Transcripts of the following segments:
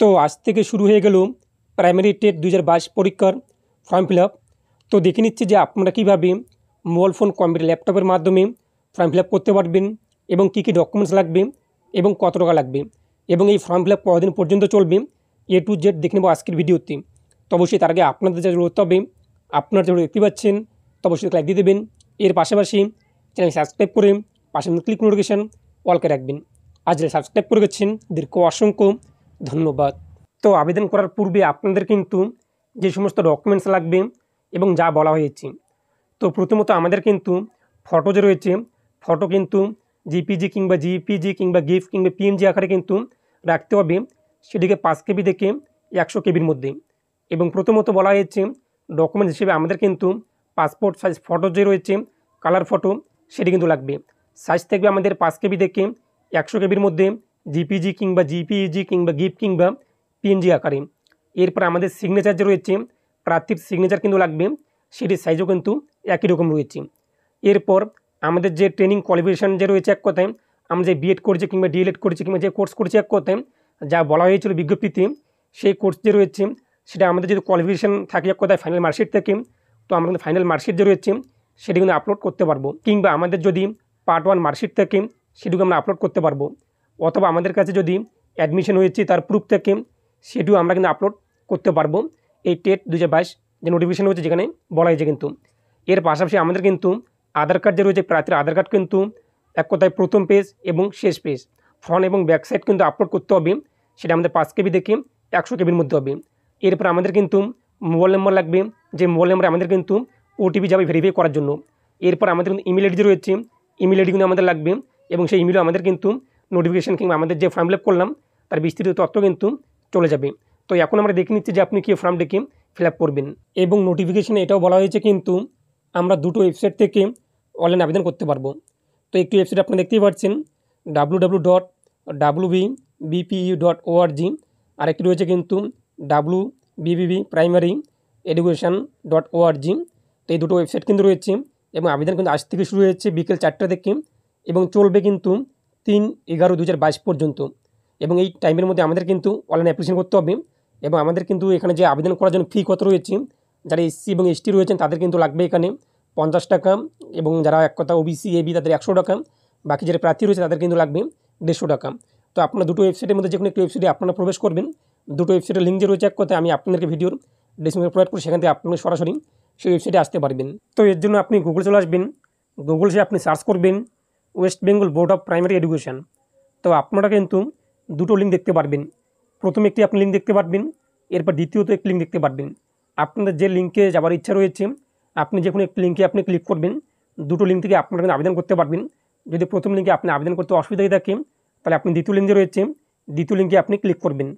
তো আজ থেকে শুরু হয়ে গেল প্রাইমারি টেট দু পরীক্ষার ফর্ম ফিল তো দেখে নিচ্ছি যে আপনারা কীভাবে মোবাইল ফোন কম্পিউটার ল্যাপটপের মাধ্যমে ফর্ম ফিল করতে পারবেন এবং কী কী ডকুমেন্টস লাগবে এবং কত টাকা লাগবে এবং এই ফর্ম ফিল আপ কদিন পর্যন্ত চলবে এ টু জেড দেখে নেবো আজকের ভিডিওতে তো অবশ্যই তার আগে আপনাদের যা করতে হবে আপনারা যেগুলো দেখতে পাচ্ছেন তো অবশ্যই লাইক দিয়ে দেবেন এর পাশাপাশি চ্যানেল সাবস্ক্রাইব করে পাশে ক্লিক নোটিফিকেশান অলকে রাখবেন আজ সাবস্ক্রাইব করে গেছেন দীর্ঘ অসংখ্য ধন্যবাদ তো আবেদন করার পূর্বে আপনাদের কিন্তু যে সমস্ত ডকুমেন্টস লাগবে এবং যা বলা হয়েছে তো প্রথমত আমাদের কিন্তু ফটো যে রয়েছে ফটো কিন্তু জিপিজি কিংবা জিপিজি কিংবা গিফট কিংবা পিএমজি আকারে কিন্তু রাখতে হবে সেটিকে পাঁচ কেবি থেকে একশো কেবির মধ্যে এবং প্রথমত বলা হয়েছে ডকুমেন্টস হিসেবে আমাদের কিন্তু পাসপোর্ট সাইজ ফটো যে রয়েছে কালার ফটো সেটি কিন্তু লাগবে সাইজ থাকবে আমাদের পাঁচ কেবি থেকে একশো কেবির মধ্যে জিপিজি কিংবা জিপিইজি কিংবা গিফট কিংবা পিএনজি আকারে এরপর আমাদের সিগনেচার যে রয়েছে প্রার্থীর সিগনেচার কিন্তু লাগবে সেটির সাইজও কিন্তু একই রকম রয়েছে এরপর আমাদের যে ট্রেনিং কোয়ালিফিকেশান যে রয়েছে এক কথায় আমরা যে বিএড করছি কিংবা ডিএলএড করছি কিংবা যে কোর্স করছি এক কথায় যা বলা হয়েছিল বিজ্ঞপ্তিতে সেই কোর্স যে রয়েছে সেটা আমাদের যদি কোয়ালিফিকেশান থাকে এক কথায় ফাইনাল মার্কশিট থেকে তো আমরা কিন্তু ফাইনাল মার্কশিট যে রয়েছে সেটি কিন্তু আপলোড করতে পারবো কিংবা আমাদের যদি পার্ট ওয়ান মার্কশিট থাকে সেটিকে আমরা আপলোড করতে পারবো ও طبعا আমাদের কাছে যদি অ্যাডমিশন হয়ে ছি তার প্রুফ تکেম শেডু আমরা কিন্তু আপলোড করতে পারবো এই টেট 2022 যে নোটিফিকেশন হয়েছে যেখানে বলা আছে কিন্তু এর পাশাপাশি আমাদের কিন্তু আধার কার্ডের ওই যে পাত্র আধার কার্ড কিন্তু এক কোটাই প্রথম পেজ এবং শেষ পেজ ফ্রন্ট এবং ব্যাক সাইড কিন্তু আপলোড করতে হবে সেটা আমাদের 5 কেবি থেকে 100 কেবির মধ্যে হবে এর পর আমাদের কিন্তু মোবাইল নম্বর লাগবে যে মোবাইল নাম্বার আমাদের কিন্তু ওটিপি যাবে ভেরিফাই করার জন্য এরপর আমাদের ইমেইল আইডি রয়েছে ইমেইল আইডি কিন্তু আমাদের লাগবে এবং সেই ইমেইলও আমাদের কিন্তু নোটিফিকেশান কিংবা আমাদের যে ফর্ম ফিল করলাম তার বিস্তৃত তথ্য কিন্তু চলে যাবে তো এখন আমরা দেখে নিচ্ছি যে আপনি কি ফর্মটিকে ফিল করবেন এবং নোটিফিকেশানে এটাও বলা হয়েছে কিন্তু আমরা দুটো ওয়েবসাইট থেকে অনলাইন আবেদন করতে পারবো তো একটি ওয়েবসাইট আপনি দেখতেই পাচ্ছেন W W dot W B BPU dot ORG আরেকটি রয়েছে কিন্তু W BBB primary education dot ORG তো এই দুটো ওয়েবসাইট কিন্তু রয়েছে এবং আবেদন কিন্তু আজ থেকে শুরু হয়েছে বিকেল চারটা থেকে এবং চলবে কিন্তু তিন এগারো দু পর্যন্ত এবং এই টাইমের মধ্যে আমাদের কিন্তু অনলাইন অ্যাপ্লিকেশন করতে হবে এবং আমাদের কিন্তু এখানে যে আবেদন করার জন্য ফি কত রয়েছে যারা এসসি এবং এসটি রয়েছেন তাদের কিন্তু লাগবে এখানে পঞ্চাশ টাকা এবং যারা এক কথা ওবিসি এবি তাদের একশো টাকা বাকি যারা প্রার্থী রয়েছে তাদের কিন্তু লাগবে দেড়শো টাকা তো আপনারা দুটো ওয়েবসাইটের মধ্যে যে কোনো একটি ওয়েবসাইটে আপনারা প্রবেশ করবেন দুটো ওয়েবসাইটের লিঙ্ক যে রয়েছে এক কথা আমি আপনাদেরকে ভিডিওর ডিসক্রিপশন প্রোভাইড করি সেখান থেকে আপনারা সরাসরি সেই ওয়েবসাইটে আসতে পারবেন তো এর জন্য আপনি গুগল চলে আসবেন গুগল সে আপনি সার্চ করবেন West Bengal Board of Primary Education তো আপনারা কিন্তু দুটো লিঙ্ক দেখতে পারবেন প্রথমে একটি আপনি লিঙ্ক দেখতে পারবেন এরপর দ্বিতীয়ত একটি লিঙ্ক দেখতে পারবেন আপনাদের যে লিঙ্কে যাওয়ার ইচ্ছা রয়েছে আপনি যে কোনো একটি লিঙ্কে আপনি ক্লিক করবেন দুটো লিঙ্ক থেকে আপনারা কিন্তু আবেদন করতে পারবেন যদি প্রথম লিঙ্কে আপনি আবেদন করতে অসুবিধা থাকে তাহলে আপনি দ্বিতীয় লিঙ্কে রয়েছে দ্বিতীয় লিঙ্কে আপনি ক্লিক করবেন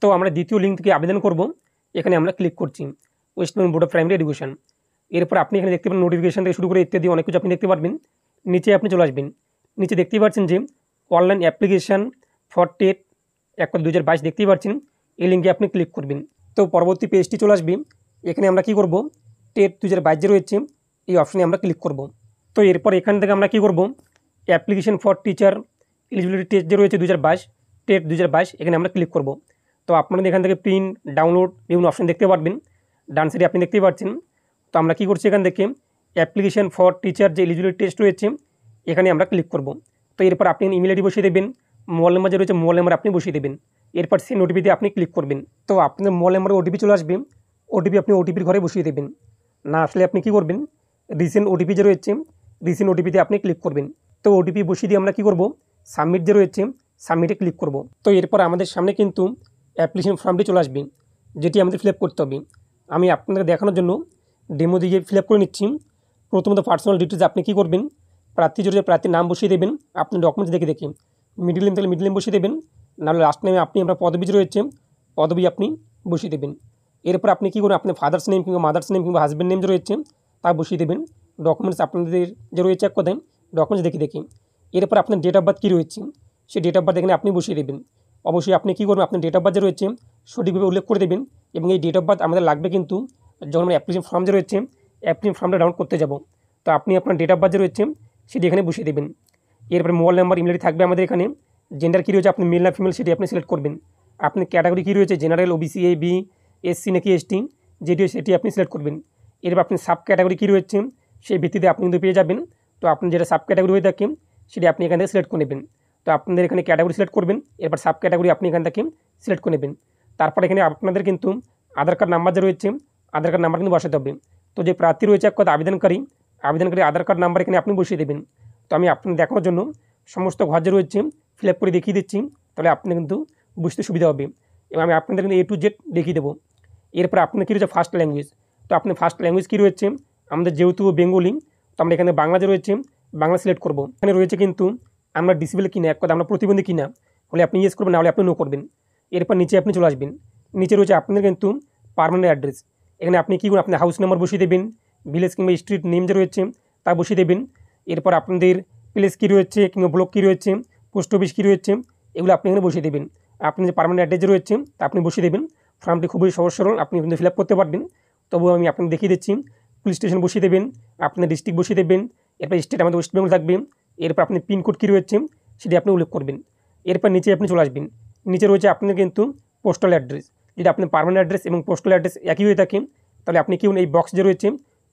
তো আমরা দ্বিতীয় লিঙ্ক থেকে আবেদন করব এখানে আমরা ক্লিক করছি West Bengal Board of Primary Education এরপর আপনি এখানে দেখতে পাবেন নোটিফিকেশন থেকে শুরু করে ইত্যাদি অনেক কিছু আপনি দেখতে পারবেন নিচে আপনি চলে আসবেন নিচে দেখতেই পাচ্ছেন যে অনলাইন অ্যাপ্লিকেশান ফর টেট এক দু হাজার বাইশ দেখতেই পাচ্ছেন এই লিঙ্কে আপনি ক্লিক করবেন তো পরবর্তী পেজটি চলে আসবে এখানে আমরা কি করব টেট দু হাজার বাইশ যে রয়েছে এই অপশানে আমরা ক্লিক করব তো এরপর এখান থেকে আমরা কি করব application for teacher eligibility test যে রয়েছে দু হাজার বাইশ টেট দু হাজার বাইশ এখানে আমরা ক্লিক করব তো আপনাদের এখান থেকে প্রিন্ট ডাউনলোড বিভিন্ন অপশান দেখতে পারবেন ডান আপনি দেখতেই পাচ্ছেন তো আমরা কি করছি এখান থেকে অ্যাপ্লিকেশান ফর টিচার যে এলিজিবিলিটি টেস্ট রয়েছে এখানে আমরা ক্লিক করব তো এরপর আপনি ইমেল আইডি বসিয়ে দেবেন মোবাইল নাম্বার যে রয়েছে মোবাইল নাম্বার আপনি বসিয়ে দেবেন এরপর সেই ওটিপিতে আপনি ক্লিক করবেন তো আপনার মোবাইল নাম্বারে ওটিপি চলে আসবে ওটিপি আপনি ওটিপির ঘরে বসিয়ে দেবেন না আসলে আপনি কি করবেন রিসেন্ট ওটিপি যে রয়েছে রিসেন্ট ওটিপিতে আপনি ক্লিক করবেন তো ওটিপি বসিয়ে দিয়ে আমরা কি করব সাবমিট যে রয়েছে সাবমিটে ক্লিক করব তো এরপর আমাদের সামনে কিন্তু অ্যাপ্লিকেশন ফর্মটি চলে আসবে যেটি আমাদের ফিল করতে হবে আমি আপনাদের দেখানোর জন্য ডেমো দিয়ে ফিল করে নিচ্ছি প্রথমত পার্সোনাল ডিটজ আপনি কি করবেন প্রত্যেজের প্রত্যের নাম বসিয়ে দিবেন আপনি ডকুমেন্টস দেখে দেখে মিডল নেম থাকলে মিডল নেম বসিয়ে দিবেন নালে লাস্ট নেম আপনি আমরা পদবি যে রয়েছে পদবি আপনি বসিয়ে দিবেন এরপরে আপনি কি করবেন আপনার ফাদার্স নেম কিংবা মাদার্স নেম কিংবা হাজবেন্ড নেম যে রয়েছে তা বসিয়ে দিবেন ডকুমেন্টস আপনাদের যে রয়েছে কত ডকুমেন্ট দেখে দেখে এরপরে আপনার ডেট অফ বার্থ কি রয়েছে সেই ডেট অফ বার্থ আপনি বসিয়ে দিবেন অবশ্যই আপনি কি করবেন আপনার ডেট অফ বার্থ যা রয়েছে সঠিক ভাবে উল্লেখ করে দিবেন এবং এই ডেট অফ বার্থ আমাদের লাগবে কিন্তু যখন অ্যাপ্লিকেশন ফর্ম যে রয়েছে আপনি ফর্মটা ডাউন করতে যাব তো আপনি আপনার ডেটাবাজে রয়েছে সেটি এখানে বসিয়ে দিবেন এরপরে মোবাইল নাম্বার ইমেইল থাকে আমাদের এখানে জেন্ডার কি রয়েছে আপনি মেল না ফিমেল সেটি আপনি সিলেক্ট করবেন আপনি ক্যাটাগরি কি রয়েছে জেনারেল ओबीसी এবি এসসি নাকি এসটি জিডি সেটি আপনি সিলেক্ট করবেন এরপরে আপনি সাব ক্যাটাগরি কি রয়েছে সেই ভিত্তিতে আপনি খুঁজে পাবেন তো আপনি যেটা সাব ক্যাটাগরি হই থাকি সেটি আপনি এখানে থেকে সিলেক্ট করে নেবেন তো আপনারা এখানে ক্যাটাগরি সিলেক্ট করবেন এরপর সাব ক্যাটাগরি আপনি এখান থেকে সিলেক্ট করে নেবেন তারপরে এখানে আপনাদের কিন্তু আধার কার্ড নাম্বার জরুরি আধার কার্ড নাম্বার দিন বসাই দিবেন তো যে প্রার্থী রয়েছে এক কথা আবেদনকারী আবেদনকারী আধার কার্ড নাম্বার এখানে আপনি বসিয়ে দেবেন তো আমি আপনি দেখানোর জন্য সমস্ত ঘর যে রয়েছে ফিল আপ করে দেখিয়ে দিচ্ছি তাহলে আপনি কিন্তু বুঝতে সুবিধা হবে এবং আমি আপনাদের কিন্তু এ টু জেড দেখিয়ে দেবো এরপর আপনার কী রয়েছে ফার্স্ট ল্যাঙ্গুয়েজ তো আপনি ফার্স্ট ল্যাঙ্গুয়েজ কী রয়েছে আমাদের যেহেতু বেঙ্গলি তো আমরা এখানে বাংলা যে রয়েছে বাংলা সিলেক্ট করব এখানে রয়েছে কিন্তু আমরা ডিসিবল কিনা এক কথা আমরা প্রতিবন্ধী কিনা হলে আপনি ইয়েস করবেন না হলে আপনি নো করবেন এরপর নিচে আপনি চলে আসবেন নিচে রয়েছে আপনাদের কিন্তু পারমানেন্ট অ্যাড্রেস এখানে আপনি কী করুন আপনি হাউস নাম্বার বসিয়ে দেবেন ভিলেজ কিংবা স্ট্রিট নেম যে রয়েছে তা বসিয়ে দেবেন এরপর আপনাদের প্লেস কী রয়েছে কিংবা ব্লক কী রয়েছে পোস্ট অফিস কী রয়েছে এগুলো আপনি এখানে বসিয়ে দেবেন আপনি যে পারমানেন্ট অ্যাড্রেস রয়েছে তা আপনি বসিয়ে দেবেন ফর্মটি খুবই সহজ সরল আপনি কিন্তু ফিল করতে পারবেন তবুও আমি আপনাকে দেখিয়ে দিচ্ছি পুলিশ স্টেশন বসিয়ে দেবেন আপনার ডিস্ট্রিক্ট বসিয়ে দেবেন এরপর স্টেট আমাদের ওয়েস্ট বেঙ্গল থাকবে এরপর আপনি পিনকোড কী রয়েছে সেটি আপনি উল্লেখ করবেন এরপর নিচে আপনি চলে আসবেন নিচে রয়েছে আপনার কিন্তু পোস্টাল অ্যাড্রেস যদি আপনি পারমানেন্ট অ্যাড্রেস এবং পোস্টাল অ্যাড্রেস একই হয়ে থাকে তাহলে আপনি কি এই বক্স যে রয়েছে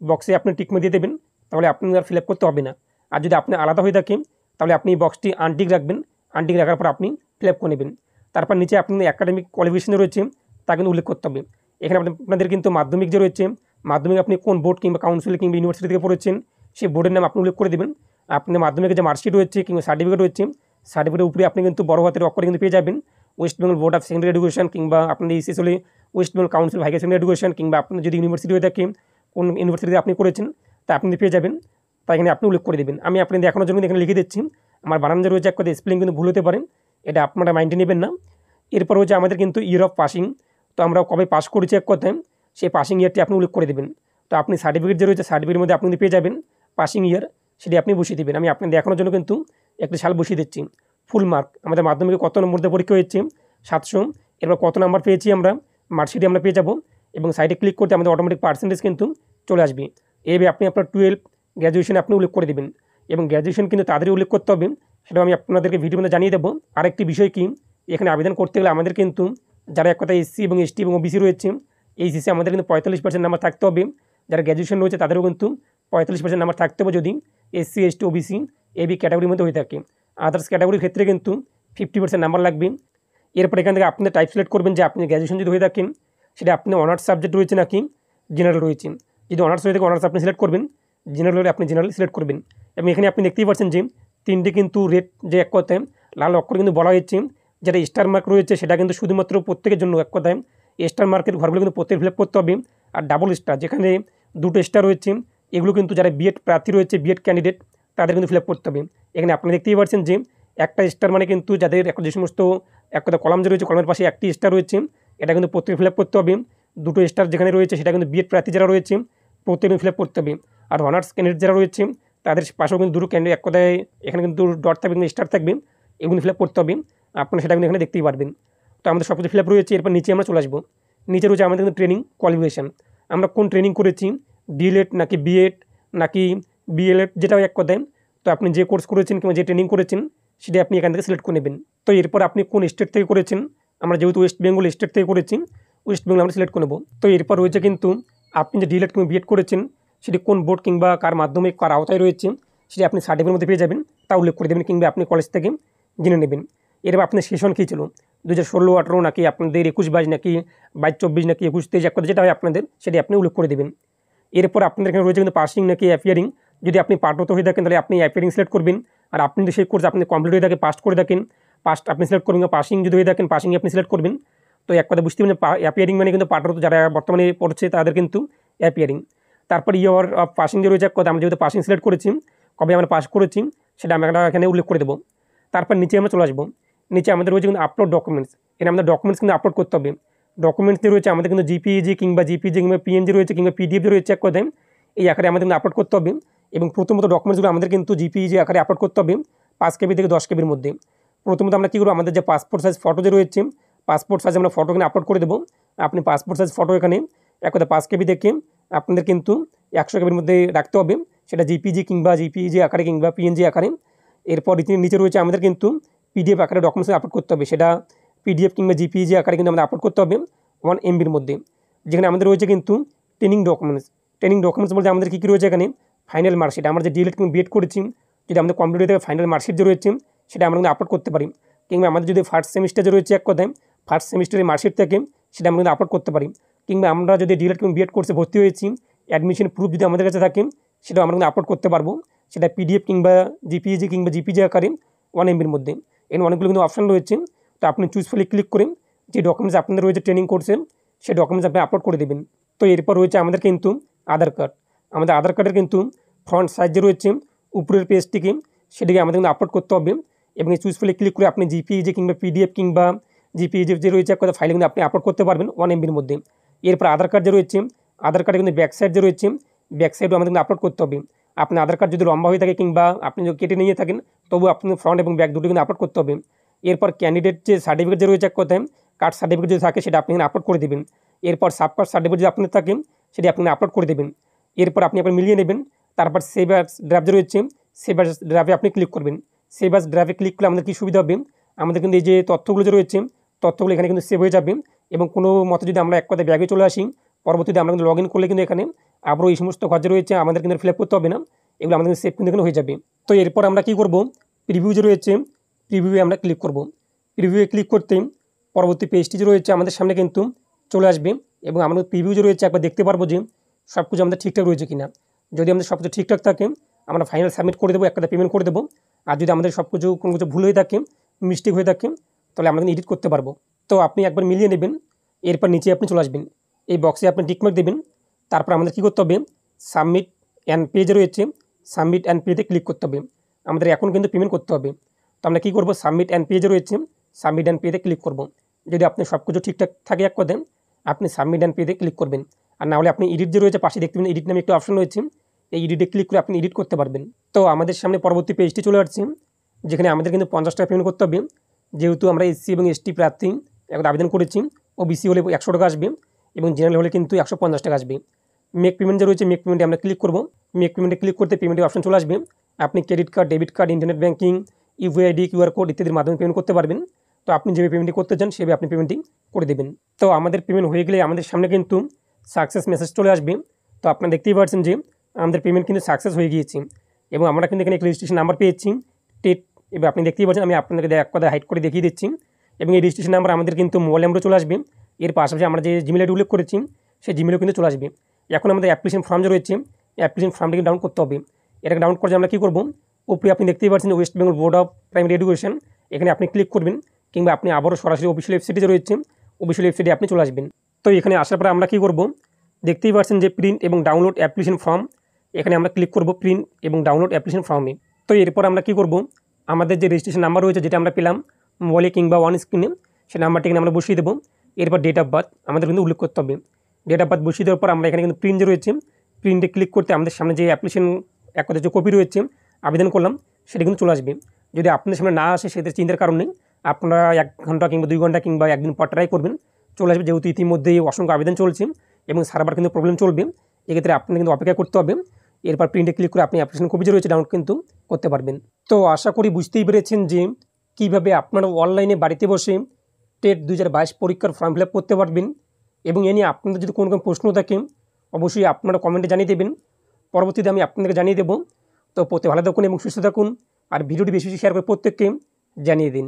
বক্সে আপনি টিকমে দিয়ে দেবেন তাহলে আপনি আর ফিল করতে হবে না আর যদি আপনি আলাদা হয়ে থাকে তাহলে আপনি এই বক্সটি আনটিক রাখবেন আনটিক রাখার পর আপনি ফিল করে নেবেন তারপর নিচে আপনার একাডেমিক কোয়ালিফিকেশন রয়েছে তা কিন্তু উল্লেখ করতে হবে এখানে আপনাদের কিন্তু মাধ্যমিক যে রয়েছে মাধ্যমিক আপনি কোন বোর্ড কিংবা কাউন্সিল কিংবা ইউনিভার্সিটি থেকে পড়েছেন সেই বোর্ডের নাম আপনি উল্লেখ করে দেবেন আপনার মাধ্যমিকের যে মার্কশিট রয়েছে কিংবা সার্টিফিকেট রয়েছে সার্টিফিকেটের উপরে আপনি কিন্তু বড় হাতের অক্ষরে কিন্তু পেয়ে যাবেন West Bengal Board of Secondary Education কিংবা আপনাদের West West Bengal Council Higher Secondary Education কিংবা আপনার যদি ইউনিভার্সিটি হয়ে থাকে কোন ইউনিভার্সিটিতে আপনি করেছেন তা আপনি পেয়ে যাবেন তা এখানে আপনি উল্লেখ করে দেবেন আমি আপনি এখনও জন্য এখানে লিখে দিচ্ছি আমার বারান্দা রয়েছে এক কথা স্পেলিং কিন্তু ভুল হতে পারেন এটা আপনারা মাইন্ডে নেবেন না এরপর হচ্ছে আমাদের কিন্তু ইয়ার অফ পাসিং তো আমরা কবে পাস করেছি এক কথায় সেই পাসিং ইয়ারটি আপনি উল্লেখ করে দেবেন তো আপনি সার্টিফিকেট যে রয়েছে সার্টিফিকেটের মধ্যে আপনি পেয়ে যাবেন পাসিং ইয়ার সেটি আপনি বসিয়ে দেবেন আমি আপনাদের দেখানোর জন্য কিন্তু একটি সাল বসিয়ে দিচ্ছি ফুল মার্ক আমাদের মাধ্যমিকে কত নম্বর দিয়ে পরীক্ষা হয়েছে সাতশো এরপর কত নাম্বার পেয়েছি আমরা মার্কশিটে আমরা পেয়ে যাবো এবং সাইডে ক্লিক করতে আমাদের অটোমেটিক পার্সেন্টেজ কিন্তু চলে আসবে এইভাবে আপনি আপনার টুয়েলভ গ্র্যাজুয়েশন আপনি উল্লেখ করে দেবেন এবং গ্র্যাজুয়েশন কিন্তু তাদেরই উল্লেখ করতে হবে সেটা আমি আপনাদেরকে মধ্যে জানিয়ে দেবো আরেকটি বিষয় কি এখানে আবেদন করতে গেলে আমাদের কিন্তু যারা এক কথা এসসি এবং এসটি এবং ওবিসি রয়েছে এই সিসি আমাদের কিন্তু পঁয়তাল্লিশ পার্সেন্ট নাম্বার থাকতে হবে যারা গ্র্যাজুয়েশন রয়েছে তাদেরও কিন্তু পঁয়তাল্লিশ পার্সেন্ট নাম্বার থাকতে হবে যদি এসসি এসটি ওবিসি এবি ক্যাটাগরির মধ্যে হয়ে থাকে আদার্স ক্যাটাগরির ক্ষেত্রে কিন্তু ফিফটি পার্সেন্ট নাম্বার লাগবে এরপর এখান থেকে আপনি টাইপ সিলেক্ট করবেন যে আপনি গ্র্যাজুয়েশন যদি হয়ে থাকেন সেটা আপনি অনার্স সাবজেক্ট রয়েছে নাকি জেনারেল রয়েছে যদি অনার্স হয়ে থাকে অনার্স আপনি সিলেক্ট করবেন জেনারেল হলে আপনি জেনারেল সিলেক্ট করবেন এবং এখানে আপনি দেখতেই পাচ্ছেন যে তিনটি কিন্তু রেড যে এক কথায় লাল অক্ষর কিন্তু বলা হয়েছে যেটা স্টার মার্ক রয়েছে সেটা কিন্তু শুধুমাত্র প্রত্যেকের জন্য এক কথায় স্টার মার্কের ঘরগুলো কিন্তু প্রত্যেক ফিল করতে হবে আর ডাবল স্টার যেখানে দুটো স্টার রয়েছে এগুলো কিন্তু যারা বিএড e প্রার্থী রয়েছে বিএড ক্যান্ডিডেট e তাদের কিন্তু ফিল করতে হবে এখানে আপনারা দেখতেই পাচ্ছেন যে একটা স্টার মানে কিন্তু যাদের একটা যে সমস্ত এক কথা কলাম যে রয়েছে কলমের পাশে একটি স্টার রয়েছে এটা কিন্তু প্রত্যেকে ফিল করতে হবে দুটো স্টার যেখানে রয়েছে সেটা কিন্তু বিএড প্রার্থী যারা রয়েছে প্রত্যেকে ফিল করতে হবে আর অনার্স ক্যান্ডিডেট যারা রয়েছে তাদের পাশেও কিন্তু দুটো ক্যান্ডিডেট এক কথায় এখানে কিন্তু ডট থাকবে কিন্তু স্টার থাকবে এগুলো ফিল করতে হবে আপনারা সেটা কিন্তু এখানে দেখতেই পারবেন তো আমাদের সব কিছু ফিল রয়েছে এরপর নিচে আমরা চলে আসবো নিচে রয়েছে আমাদের কিন্তু ট্রেনিং কোয়ালিফিকেশান আমরা কোন ট্রেনিং করেছি ডিএলএড e নাকি বিএড নাকি বিএলএড যেটা এক কথায় তো আপনি যে কোর্স করেছেন কিংবা যে ট্রেনিং করেছেন সেটা আপনি এখান থেকে সিলেক্ট করে নেবেন তো এরপর আপনি কোন স্টেট থেকে করেছেন আমরা যেহেতু ওয়েস্ট বেঙ্গল স্টেট থেকে করেছি ওয়েস্ট বেঙ্গল আমরা সিলেক্ট করে নেব তো এরপর রয়েছে কিন্তু আপনি যে ডিএলএড কিংবা বিএড করেছেন সেটি কোন বোর্ড কিংবা কার মাধ্যমে কার আওতায় রয়েছে সেটি আপনি সার্টিফিকেটের মধ্যে পেয়ে যাবেন তা উল্লেখ করে দেবেন কিংবা আপনি কলেজ থেকে জেনে নেবেন এরপর আপনার সেশন কী ছিল দু হাজার ষোলো আঠেরো নাকি আপনাদের একুশ বাইশ নাকি বাইশ চব্বিশ নাকি একুশ তেইশ এক কথা যেটা হয় আপনাদের সেটি আপনি উল্লেখ করে দেবেন এরপর আপনাদের এখানে রয়েছে কিন্তু পাসিং নাকি অ্যাপিয়ারিং যদি আপনি পাঠরত হয়ে থাকেন তাহলে আপনি অ্যাপিয়ারিং সিলেক্ট e করবেন আর আপনি যদি সেই কোর্স আপনি কমপ্লিট হয়ে থাকে পাস করে থাকেন পাস্ট আপনি সিলেক্ট করবেন পাসিং যদি হয়ে থাকেন পাসিং আপনি সিলেক্ট করবেন তো এক কথা বুঝতে পারবেন অ্যাপিয়ারিং মানে কিন্তু পাঠরত যারা বর্তমানে পড়ছে তাদের কিন্তু অ্যাপিয়ারিং তারপর ইয়ার অফ পাসিং যে রয়েছে এক কথা আমরা যেহেতু পাসিং সিলেক্ট করেছি কবে আমরা পাস করেছি সেটা আমরা এখানে উল্লেখ করে দেবো তারপর নিচে আমরা চলে আসবো নিচে আমাদের রয়েছে কিন্তু আপলোড ডকুমেন্টস এখানে আমাদের ডকুমেন্টস কিন্তু আপলোড করতে হবে ডকুমেন্টস যে রয়েছে আমাদের কিন্তু জিপিএজি e কিংবা জিপিজি e কিংবা পিএনজি রয়েছে কিংবা পিডিএফ রয়েছে এক কথায় এই আকারে আমাদের কিন্তু আপলোড করতে হবে এবং প্রথমত ডকুমেন্টসগুলো আমাদের কিন্তু e যে আকারে আপলোড করতে হবে পাঁচ কেবি থেকে দশ কেবির মধ্যে প্রথমত আমরা কী করবো আমাদের যে পাসপোর্ট সাইজ ফটো যে রয়েছে পাসপোর্ট সাইজ আমরা ফটো এখানে আপলোড করে দেবো আপনি পাসপোর্ট সাইজ ফটো এখানে এক কথা পাঁচ কেবি থেকে আপনাদের কিন্তু একশো কেবির মধ্যে রাখতে হবে সেটা জিপিজি e কিংবা জিপিজি e আকারে কিংবা পিএনজি আকারে এরপর নিচে রয়েছে আমাদের কিন্তু পিডিএফ আকারে ডকুমেন্টস আপলোড করতে হবে সেটা পিডিএফ কিংবা জিপিজি আকারে কিন্তু আমাদের আপলোড করতে হবে ওয়ান এমবির মধ্যে যেখানে আমাদের রয়েছে কিন্তু ট্রেনিং ডকুমেন্টস ট্রেনিং ডকুমেন্টস বলতে আমাদের কী কী রয়েছে এখানে ফাইনাল মার্কশিট আমরা যে ডিএলএড কিংবা বিএড করেছি যদি আমাদের কমপ্লিট থেকে ফাইনাল মার্কশিট যে রয়েছে সেটা আমরা কিন্তু আপলোড করতে পারি কিংবা আমাদের যদি ফার্স্ট সেমিস্টার যে রয়েছে এক কথায় ফার্স্ট সেমিস্টারের মার্কশিট থেকে সেটা আমরা কিন্তু আপলোড করতে পারি কিংবা আমরা যদি ডিএলএড কিংবা বিএড কোর্সে ভর্তি হয়েছি অ্যাডমিশন প্রুফ যদি আমাদের কাছে থাকে সেটা আমরা কিন্তু আপলোড করতে পারবো সেটা পিডিএফ কিংবা জিপিএজি কিংবা জিপিজি আকারে ওয়ান এমবির মধ্যে এর অনেকগুলো কিন্তু অপশান রয়েছে তো আপনি চুজফুলি ক্লিক করে যে ডকুমেন্টস আপনাদের রয়েছে ট্রেনিং কোর্সে সেই ডকুমেন্টস আপনি আপলোড করে দেবেন তো এরপর রয়েছে আমাদের কিন্তু আধার কার্ড আমাদের আধার কার্ডের কিন্তু ফ্রন্ট সাইজে রয়েছে উপরের পেজটিকে সেটিকে আমাদের কিন্তু আপলোড করতে হবে এবং এই চুজ ক্লিক করে আপনি জিপিএজে কিংবা পিডিএফ কিংবা জিপিএজে যে রয়েছে এক কথা ফাইলে কিন্তু আপনি আপলোড করতে পারবেন ওয়ান এমবির মধ্যে এরপর আধার কার্ড যে রয়েছে আধার কার্ডে কিন্তু ব্যাকসাইড যে রয়েছে ব্যাকসাইডও আমাদের কিন্তু আপলোড করতে হবে আপনি আধার কার্ড যদি লম্বা হয়ে থাকে কিংবা আপনি যদি কেটে নিয়ে থাকেন তবু আপনি ফ্রন্ট এবং ব্যাক দুটো কিন্তু আপলোড করতে হবে এরপর ক্যান্ডিডেট যে সার্টিফিকেট যে রয়েছে এক কথায় কার্ড সার্টিফিকেট যদি থাকে সেটা আপনি আপলোড করে দেবেন এরপর সাবকার্ড সার্টিফিকেট যদি আপনি থাকে সেটি আপনি আপলোড করে দেবেন এরপর আপনি আপনার মিলিয়ে নেবেন তারপর সেভার্স ড্রাইভ যে রয়েছে সেভার্স ড্রাইভে আপনি ক্লিক করবেন সেভার্স ড্রাইভে ক্লিক করলে আমাদের কী সুবিধা হবে আমাদের কিন্তু এই যে তথ্যগুলো যে রয়েছে তথ্যগুলো এখানে কিন্তু সেভ হয়ে যাবে এবং কোনো মতো যদি আমরা এক কথা ব্যাগে চলে আসি পরবর্তীতে আমরা কিন্তু লগ ইন করলে কিন্তু এখানে আবারও এই সমস্ত খরচা রয়েছে আমাদের কিন্তু ফিল করতে হবে না এগুলো আমাদের সেভ কিন্তু এখানে হয়ে যাবে তো এরপর আমরা কী করব প্রিভিউ যে রয়েছে প্রিভিউয়ে আমরা ক্লিক করব প্রিভিউয়ে ক্লিক করতে পরবর্তী পেজটি যে রয়েছে আমাদের সামনে কিন্তু চলে আসবে এবং আমাদের প্রিভিউ যে রয়েছে একবার দেখতে পারবো যে সব কিছু আমাদের ঠিকঠাক রয়েছে কিনা যদি আমাদের সব কিছু ঠিকঠাক থাকে আমরা ফাইনাল সাবমিট করে দেবো একটা পেমেন্ট করে দেবো আর যদি আমাদের সব কিছু কোনো কিছু ভুল হয়ে থাকে মিস্টেক হয়ে থাকে তাহলে আমরা এডিট করতে পারবো তো আপনি একবার মিলিয়ে নেবেন এরপর নিচে আপনি চলে আসবেন এই বক্সে আপনি টিকমার্ক দেবেন তারপর আমাদের কী করতে হবে সাবমিট অ্যান্ড পেজ রয়েছে সাবমিট অ্যান্ড পেজে ক্লিক করতে হবে আমাদের এখন কিন্তু পেমেন্ট করতে হবে তো আমরা কী করবো সাবমিট অ্যান্ড পেজে রয়েছে সাবমিট অ্যান্ড পেতে ক্লিক করব যদি আপনি সব কিছু ঠিকঠাক থাকে এক করেন আপনি সাবমিট অ্যান্ড পেতে ক্লিক করবেন আর না হলে আপনি এডিট যে রয়েছে পাশে দেখতে পাবেন এডিট নামে একটি অপশন রয়েছে এই এডিটে ক্লিক করে আপনি এডিট করতে পারবেন তো আমাদের সামনে পরবর্তী পেজটি চলে আসছে যেখানে আমাদের কিন্তু পঞ্চাশ টাকা পেমেন্ট করতে হবে যেহেতু আমরা এসসি এবং এসটি প্রার্থী এখন আবেদন করেছি ও বিসি হলে একশো টাকা আসবে এবং জেনারেল হলে কিন্তু একশো পঞ্চাশ টাকা আসবে মেক পেমেন্ট যে রয়েছে মেক পেমেন্টে আমরা ক্লিক করব মেক পেমেন্টে ক্লিক করতে পেমেন্টের অপশন চলে আসবে আপনি credit card debit card internet banking UPI QR code ইত্যাদির মাধ্যমে পেমেন্ট করতে পারবেন তো আপনি যেভাবে পেমেন্টটি করতে চান সেভাবে আপনি পেমেন্টটি করে দেবেন তো আমাদের পেমেন্ট হয়ে গেলে আমাদের সামনে কিন্তু সাকসেস মেসেজ চলে আসবে তো আপনারা দেখতেই পাচ্ছেন যে আমাদের পেমেন্ট কিন্তু সাকসেস হয়ে গিয়েছে এবং আমরা কিন্তু এখানে রেজিস্ট্রেশন নাম্বার পেয়েছি টেট এবার আপনি দেখতেই পাচ্ছেন আমি আপনাদেরকে এক কথা হাইড করে দেখিয়ে দিচ্ছি এবং এই রেজিস্ট্রেশন নাম্বার আমাদের কিন্তু মোবাইল নাম্বারও চলে আসবে এর পাশাপাশি আমরা যে জিমেল আইডি উল্লেখ করেছি সেই জিমেলও কিন্তু চলে আসবে এখন আমাদের অ্যাপ্লিকেশন ফর্ম যে রয়েছে অ্যাপ্লিকেশন ফর্মটা কিন্তু ডাউন করতে হবে এটাকে ডাউন করে আমরা কী করবো উপরে আপনি দেখতেই পাচ্ছেন West Bengal Board of Primary Education এখানে আপনি ক্লিক করবেন কিংবা আপনি আবারও সরাসরি অফিসিয়াল ওয়েবসাইটে রয়েছে অফিসিয়াল ওয়েবসাইটে আপনি চলে আসবেন তো এখানে আসার পরে আমরা কি করব দেখতেই পাচ্ছেন যে প্রিন্ট এবং ডাউনলোড অ্যাপ্লিকেশন ফর্ম এখানে আমরা ক্লিক করব প্রিন্ট এবং ডাউনলোড অ্যাপ্লিকেশন ফর্মে তো এরপর আমরা কি করব আমাদের যে রেজিস্ট্রেশন নাম্বার রয়েছে যেটা আমরা পেলাম মোবাইলে কিংবা ওয়ান স্ক্রিনে সেই নাম্বারটি এখানে আমরা বসিয়ে দেবো এরপর ডেট অফ বার্থ আমাদের কিন্তু উল্লেখ করতে হবে ডেট অফ বার্থ বসিয়ে দেওয়ার পর আমরা এখানে কিন্তু প্রিন্ট রয়েছে প্রিন্টে ক্লিক করতে আমাদের সামনে যে অ্যাপ্লিকেশন এক কথা যে কপি রয়েছে আবেদন করলাম সেটা কিন্তু চলে আসবে যদি আপনাদের সামনে না আসে সেটা চিন্তার কারণ নেই আপনারা এক ঘন্টা কিংবা দুই ঘন্টা কিংবা একদিন পর ট্রাই করবেন চলে আসবে যেহেতু ইতিমধ্যেই অসংখ্য আবেদন চলছে এবং সার্ভার কিন্তু প্রবলেম চলবে এক্ষেত্রে আপনাকে কিন্তু অপেক্ষা করতে হবে এরপর প্রিন্টে ক্লিক করে আপনি অ্যাপ্লিকেশন কপি যে রয়েছে ডাউনলোড কিন্তু করতে পারবেন তো আশা করি বুঝতেই পেরেছেন যে কীভাবে আপনারা অনলাইনে বাড়িতে বসে টেট বাইশ পরীক্ষার ফর্ম ফিল করতে পারবেন এবং এ নিয়ে আপনাদের যদি কোনো কোনো প্রশ্ন থাকে অবশ্যই আপনারা কমেন্টে জানিয়ে দেবেন পরবর্তীতে আমি আপনাদেরকে জানিয়ে দেবো তো প্রত্যেক ভালো থাকুন এবং সুস্থ থাকুন আর ভিডিওটি বেশি বেশি শেয়ার করে প্রত্যেককে জানিয়ে দিন